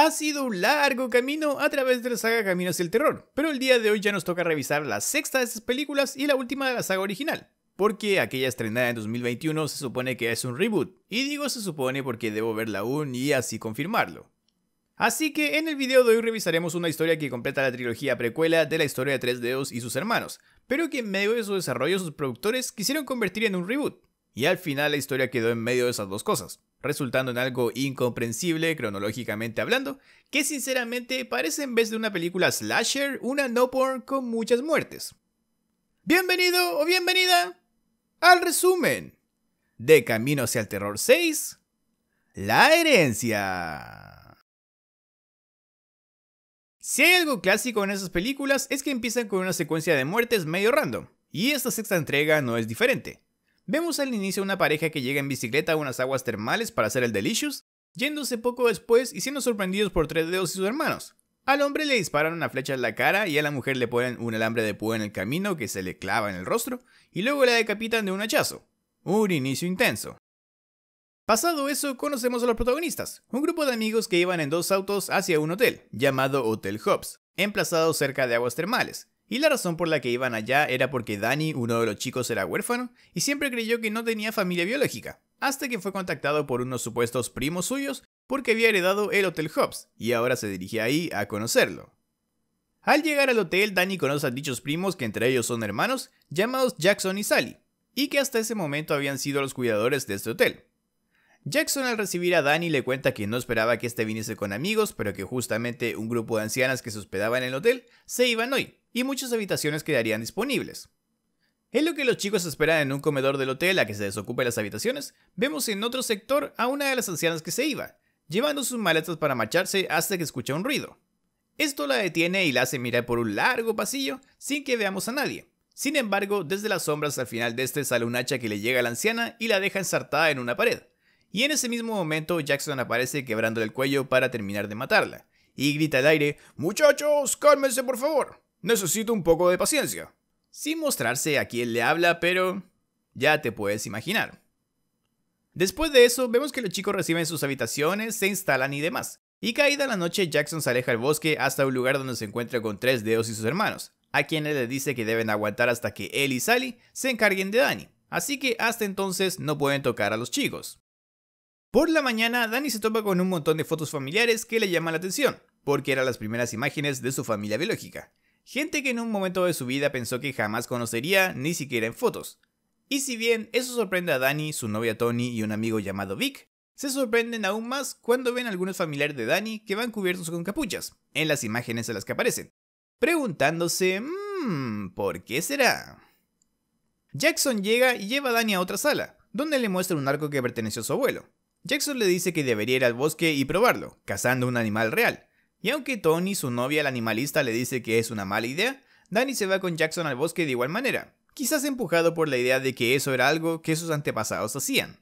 Ha sido un largo camino a través de la saga Caminos del Terror, pero el día de hoy ya nos toca revisar la sexta de esas películas y la última de la saga original, porque aquella estrenada en 2021 se supone que es un reboot, y digo se supone porque debo verla aún y así confirmarlo. Así que en el video de hoy revisaremos una historia que completa la trilogía precuela de la historia de Tres Dedos y sus hermanos, pero que en medio de su desarrollo sus productores quisieron convertir en un reboot, y al final la historia quedó en medio de esas dos cosas, resultando en algo incomprensible cronológicamente hablando, que sinceramente parece en vez de una película slasher, una no porn con muchas muertes. Bienvenido o bienvenida al resumen de Camino hacia el Terror 6, la herencia. Si hay algo clásico en esas películas es que empiezan con una secuencia de muertes medio random, y esta sexta entrega no es diferente. Vemos al inicio una pareja que llega en bicicleta a unas aguas termales para hacer el delicious, yéndose poco después y siendo sorprendidos por tres dedos y sus hermanos. Al hombre le disparan una flecha en la cara y a la mujer le ponen un alambre de púa en el camino que se le clava en el rostro y luego la decapitan de un hachazo. Un inicio intenso. Pasado eso, conocemos a los protagonistas, un grupo de amigos que iban en dos autos hacia un hotel, llamado Hotel Hobbs, emplazado cerca de aguas termales, y la razón por la que iban allá era porque Danny, uno de los chicos, era huérfano y siempre creyó que no tenía familia biológica, hasta que fue contactado por unos supuestos primos suyos porque había heredado el Hotel Hobbs y ahora se dirigía ahí a conocerlo. Al llegar al hotel, Danny conoce a dichos primos que entre ellos son hermanos, llamados Jackson y Sally, y que hasta ese momento habían sido los cuidadores de este hotel. Jackson al recibir a Danny le cuenta que no esperaba que este viniese con amigos, pero que justamente un grupo de ancianas que se hospedaban en el hotel se iban hoy, y muchas habitaciones quedarían disponibles. En lo que los chicos esperan en un comedor del hotel a que se desocupen las habitaciones, vemos en otro sector a una de las ancianas que se iba, llevando sus maletas para marcharse hasta que escucha un ruido. Esto la detiene y la hace mirar por un largo pasillo sin que veamos a nadie. Sin embargo, desde las sombras al final de este sale un hacha que le llega a la anciana y la deja ensartada en una pared, y en ese mismo momento Jackson aparece quebrándole el cuello para terminar de matarla, y grita al aire, Muchachos, cálmense por favor, necesito un poco de paciencia. Sin mostrarse a quién le habla, pero ya te puedes imaginar. Después de eso, vemos que los chicos reciben sus habitaciones, se instalan y demás. Y caída la noche, Jackson se aleja al bosque hasta un lugar donde se encuentra con tres dedos y sus hermanos, a quienes le dice que deben aguantar hasta que él y Sally se encarguen de Danny. Así que hasta entonces no pueden tocar a los chicos. Por la mañana, Dani se topa con un montón de fotos familiares que le llaman la atención, porque eran las primeras imágenes de su familia biológica. Gente que en un momento de su vida pensó que jamás conocería, ni siquiera en fotos. Y si bien eso sorprende a Dani, su novia Tony y un amigo llamado Vic, se sorprenden aún más cuando ven algunos familiares de Dani que van cubiertos con capuchas, en las imágenes en las que aparecen, preguntándose, mmm, ¿por qué será? Jackson llega y lleva a Dani a otra sala, donde le muestra un arco que perteneció a su abuelo, Jackson le dice que debería ir al bosque y probarlo, cazando un animal real. Y aunque Tony, su novia, el animalista, le dice que es una mala idea, Danny se va con Jackson al bosque de igual manera, quizás empujado por la idea de que eso era algo que sus antepasados hacían.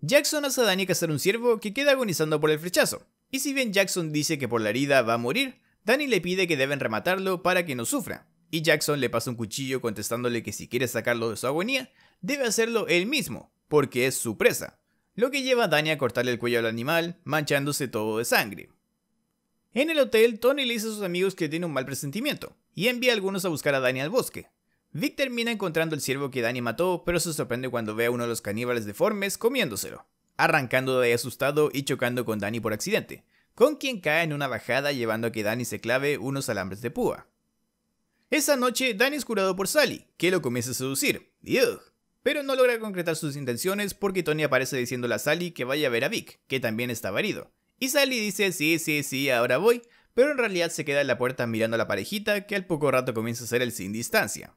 Jackson hace a Danny cazar un ciervo que queda agonizando por el flechazo, y si bien Jackson dice que por la herida va a morir, Danny le pide que deben rematarlo para que no sufra, y Jackson le pasa un cuchillo contestándole que si quiere sacarlo de su agonía, debe hacerlo él mismo, porque es su presa, lo que lleva a Dani a cortarle el cuello al animal, manchándose todo de sangre. En el hotel, Tony le dice a sus amigos que tiene un mal presentimiento, y envía a algunos a buscar a Dani al bosque. Vic termina encontrando el ciervo que Dani mató, pero se sorprende cuando ve a uno de los caníbales deformes comiéndoselo, arrancando de ahí asustado y chocando con Dani por accidente, con quien cae en una bajada llevando a que Dani se clave unos alambres de púa. Esa noche, Dani es curado por Sally, que lo comienza a seducir. ¡Ugh! pero no logra concretar sus intenciones porque Tony aparece diciéndole a Sally que vaya a ver a Vic, que también estaba herido. Y Sally dice sí, sí, sí, ahora voy, pero en realidad se queda en la puerta mirando a la parejita que al poco rato comienza a ser el sin distancia.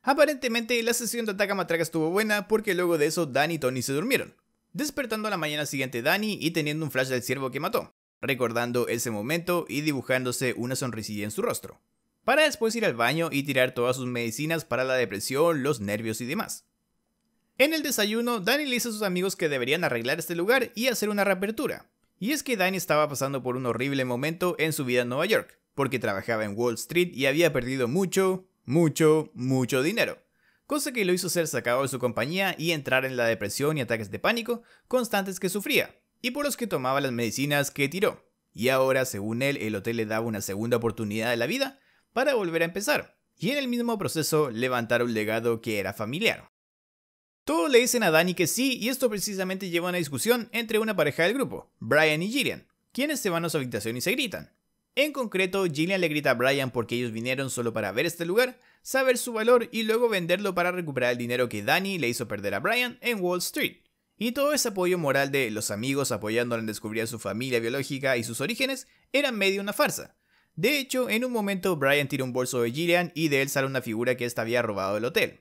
Aparentemente la sesión de Ataca Matraca estuvo buena porque luego de eso Danny y Tony se durmieron, despertando a la mañana siguiente Danny y teniendo un flash del ciervo que mató, recordando ese momento y dibujándose una sonrisilla en su rostro, para después ir al baño y tirar todas sus medicinas para la depresión, los nervios y demás. En el desayuno, Danny le dice a sus amigos que deberían arreglar este lugar y hacer una reapertura. Y es que Danny estaba pasando por un horrible momento en su vida en Nueva York, porque trabajaba en Wall Street y había perdido mucho, mucho, mucho dinero. Cosa que lo hizo ser sacado de su compañía y entrar en la depresión y ataques de pánico constantes que sufría, y por los que tomaba las medicinas que tiró. Y ahora, según él, el hotel le daba una segunda oportunidad de la vida para volver a empezar, y en el mismo proceso levantar un legado que era familiar. Todos le dicen a Danny que sí y esto precisamente lleva a una discusión entre una pareja del grupo, Brian y Gillian, quienes se van a su habitación y se gritan. En concreto, Gillian le grita a Brian porque ellos vinieron solo para ver este lugar, saber su valor y luego venderlo para recuperar el dinero que Danny le hizo perder a Brian en Wall Street. Y todo ese apoyo moral de los amigos apoyándolo en descubrir su familia biológica y sus orígenes era medio una farsa. De hecho, en un momento Brian tira un bolso de Gillian y de él sale una figura que ésta había robado del hotel.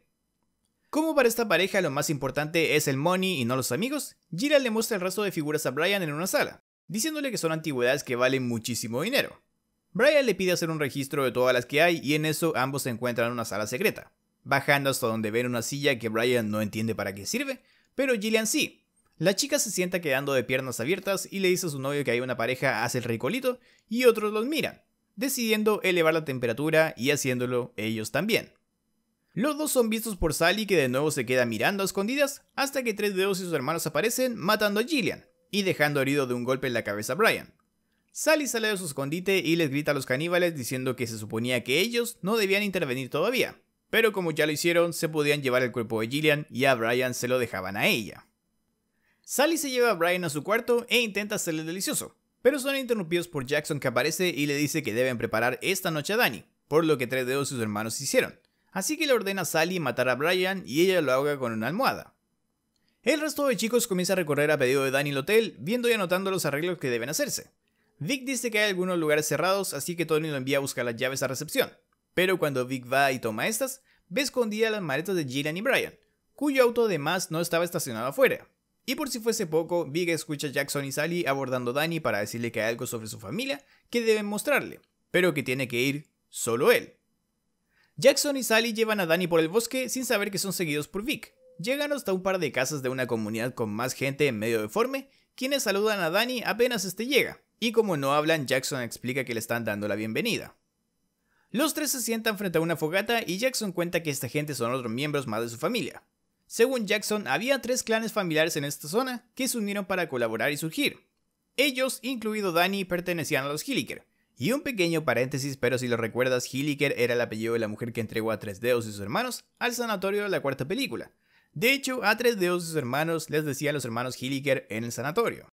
Como para esta pareja lo más importante es el money y no los amigos, gillian le muestra el resto de figuras a Brian en una sala, diciéndole que son antigüedades que valen muchísimo dinero. Brian le pide hacer un registro de todas las que hay y en eso ambos se encuentran en una sala secreta, bajando hasta donde ven una silla que Brian no entiende para qué sirve, pero Gillian sí. La chica se sienta quedando de piernas abiertas y le dice a su novio que hay una pareja hace el recolito y otros los miran, decidiendo elevar la temperatura y haciéndolo ellos también. Los dos son vistos por Sally que de nuevo se queda mirando a escondidas hasta que tres dedos y sus hermanos aparecen matando a Gillian y dejando herido de un golpe en la cabeza a Brian. Sally sale de su escondite y les grita a los caníbales diciendo que se suponía que ellos no debían intervenir todavía, pero como ya lo hicieron, se podían llevar el cuerpo de Gillian y a Brian se lo dejaban a ella. Sally se lleva a Brian a su cuarto e intenta hacerle delicioso, pero son interrumpidos por Jackson que aparece y le dice que deben preparar esta noche a Danny, por lo que tres dedos sus hermanos hicieron, así que le ordena a Sally matar a Brian y ella lo haga con una almohada. El resto de chicos comienza a recorrer a pedido de Danny el hotel, viendo y anotando los arreglos que deben hacerse. Vic dice que hay algunos lugares cerrados, así que Tony lo envía a buscar las llaves a recepción. Pero cuando Vic va y toma estas, ve escondidas las maletas de Gillian y Brian, cuyo auto además no estaba estacionado afuera. Y por si fuese poco, Vic escucha a Jackson y Sally abordando a Danny para decirle que hay algo sobre su familia que deben mostrarle, pero que tiene que ir solo él. Jackson y Sally llevan a Danny por el bosque sin saber que son seguidos por Vic. Llegan hasta un par de casas de una comunidad con más gente en medio deforme, quienes saludan a Danny apenas este llega, y como no hablan, Jackson explica que le están dando la bienvenida. Los tres se sientan frente a una fogata y Jackson cuenta que esta gente son otros miembros más de su familia. Según Jackson, había tres clanes familiares en esta zona que se unieron para colaborar y surgir. Ellos, incluido Danny, pertenecían a los Hilliker, y un pequeño paréntesis, pero si lo recuerdas, Hilliker era el apellido de la mujer que entregó a Tres Dedos y sus hermanos al sanatorio de la cuarta película. De hecho, a Tres Dedos y sus hermanos les decía los hermanos Hilliker en el sanatorio.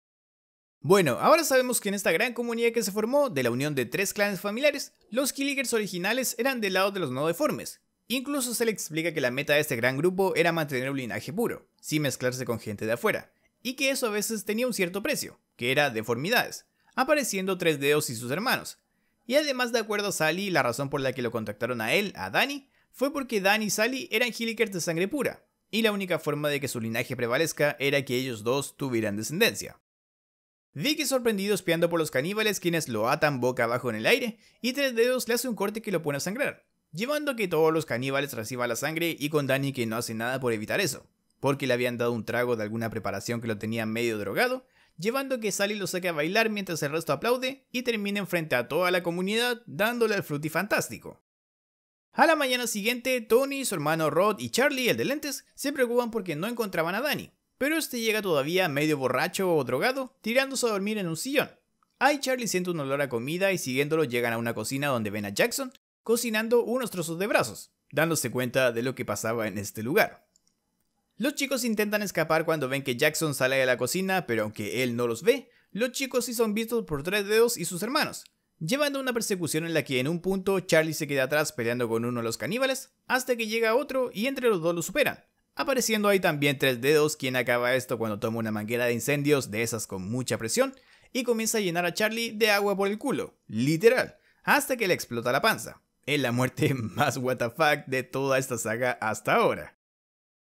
Bueno, ahora sabemos que en esta gran comunidad que se formó de la unión de tres clanes familiares, los Hilligers originales eran del lado de los no deformes. Incluso se le explica que la meta de este gran grupo era mantener un linaje puro, sin mezclarse con gente de afuera, y que eso a veces tenía un cierto precio, que era deformidades, apareciendo Tres Dedos y sus hermanos. Y además, de acuerdo a Sally, la razón por la que lo contactaron a él, a Danny, fue porque Danny y Sally eran Hillikers de sangre pura, y la única forma de que su linaje prevalezca era que ellos dos tuvieran descendencia. Dick es sorprendido espiando por los caníbales quienes lo atan boca abajo en el aire y Tres Dedos le hace un corte que lo pone a sangrar, llevando que todos los caníbales reciban la sangre y con Danny que no hace nada por evitar eso, porque le habían dado un trago de alguna preparación que lo tenía medio drogado llevando que Sally lo saque a bailar mientras el resto aplaude y terminen frente a toda la comunidad dándole el fantástico. A la mañana siguiente, Tony, su hermano Rod y Charlie, el de lentes, se preocupan porque no encontraban a Danny, pero este llega todavía medio borracho o drogado, tirándose a dormir en un sillón. Ahí Charlie siente un olor a comida y siguiéndolo llegan a una cocina donde ven a Jackson cocinando unos trozos de brazos, dándose cuenta de lo que pasaba en este lugar. Los chicos intentan escapar cuando ven que Jackson sale de la cocina, pero aunque él no los ve, los chicos sí son vistos por Tres Dedos y sus hermanos, llevando una persecución en la que en un punto Charlie se queda atrás peleando con uno de los caníbales, hasta que llega otro y entre los dos lo superan. Apareciendo ahí también Tres Dedos, quien acaba esto cuando toma una manguera de incendios de esas con mucha presión y comienza a llenar a Charlie de agua por el culo, literal, hasta que le explota la panza. Es la muerte más WTF de toda esta saga hasta ahora.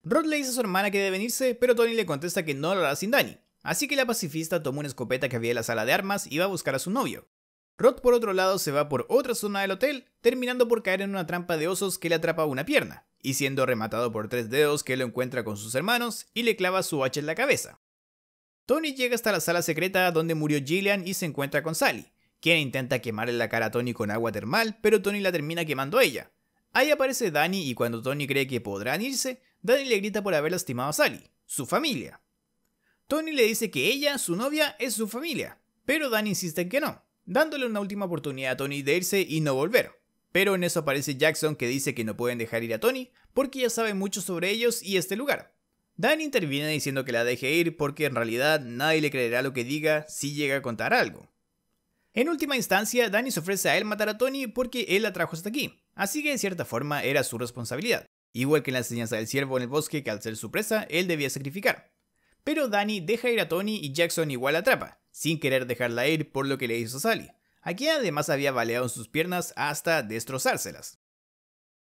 Rod le dice a su hermana que debe irse, pero Tony le contesta que no lo hará sin Dani, Así que la pacifista toma una escopeta que había en la sala de armas y va a buscar a su novio. Rod por otro lado se va por otra zona del hotel, terminando por caer en una trampa de osos que le atrapa una pierna, y siendo rematado por tres dedos que lo encuentra con sus hermanos y le clava su hacha en la cabeza. Tony llega hasta la sala secreta donde murió Gillian y se encuentra con Sally, quien intenta quemarle la cara a Tony con agua termal, pero Tony la termina quemando a ella. Ahí aparece Dani y cuando Tony cree que podrán irse, Danny le grita por haber lastimado a Sally, su familia. Tony le dice que ella, su novia, es su familia, pero Danny insiste en que no, dándole una última oportunidad a Tony de irse y no volver. Pero en eso aparece Jackson que dice que no pueden dejar ir a Tony porque ya sabe mucho sobre ellos y este lugar. Danny interviene diciendo que la deje ir porque en realidad nadie le creerá lo que diga si llega a contar algo. En última instancia, Danny se ofrece a él matar a Tony porque él la trajo hasta aquí, así que en cierta forma era su responsabilidad. Igual que en la enseñanza del ciervo en el bosque, que al ser su presa, él debía sacrificar. Pero Danny deja ir a Tony y Jackson igual atrapa, sin querer dejarla ir por lo que le hizo Sally, a quien además había baleado en sus piernas hasta destrozárselas.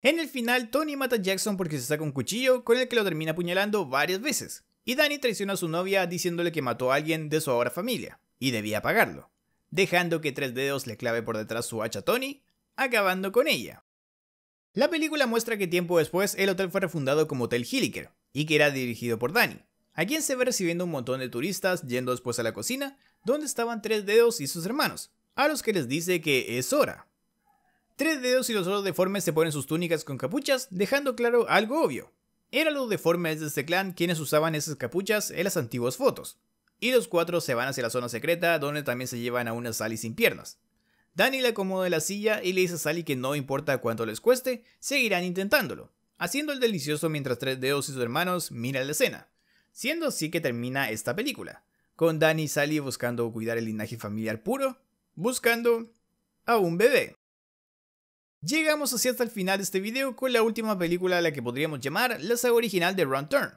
En el final, Tony mata a Jackson porque se saca un cuchillo con el que lo termina apuñalando varias veces, y Danny traiciona a su novia diciéndole que mató a alguien de su ahora familia, y debía pagarlo, dejando que tres dedos le clave por detrás su hacha a Tony, acabando con ella. La película muestra que tiempo después el hotel fue refundado como Hotel Hilliker y que era dirigido por Danny, a quien se ve recibiendo un montón de turistas yendo después a la cocina donde estaban Tres Dedos y sus hermanos, a los que les dice que es hora. Tres Dedos y los otros deformes se ponen sus túnicas con capuchas, dejando claro algo obvio. Eran los deformes de este clan quienes usaban esas capuchas en las antiguas fotos. Y los cuatro se van hacia la zona secreta donde también se llevan a una Sally sin piernas. Danny le acomoda la silla y le dice a Sally que no importa cuánto les cueste, seguirán intentándolo, haciendo el delicioso mientras Tres Dedos y sus hermanos miran la escena. Siendo así que termina esta película, con Danny y Sally buscando cuidar el linaje familiar puro, buscando a un bebé. Llegamos así hasta el final de este video con la última película a la que podríamos llamar la saga original de Run Turn,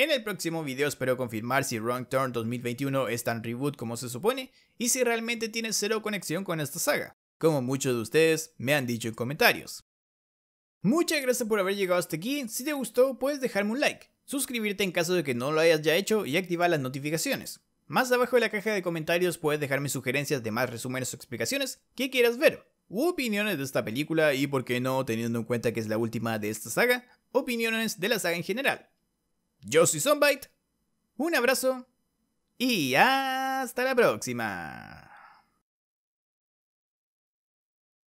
en el próximo video espero confirmar si Wrong Turn 2021 es tan reboot como se supone y si realmente tiene cero conexión con esta saga, como muchos de ustedes me han dicho en comentarios. Muchas gracias por haber llegado hasta aquí, si te gustó puedes dejarme un like, suscribirte en caso de que no lo hayas ya hecho y activar las notificaciones. Más abajo de la caja de comentarios puedes dejarme sugerencias de más resúmenes o explicaciones que quieras ver, u opiniones de esta película y por qué no, teniendo en cuenta que es la última de esta saga, opiniones de la saga en general. Yo soy zombite, un abrazo y hasta la próxima.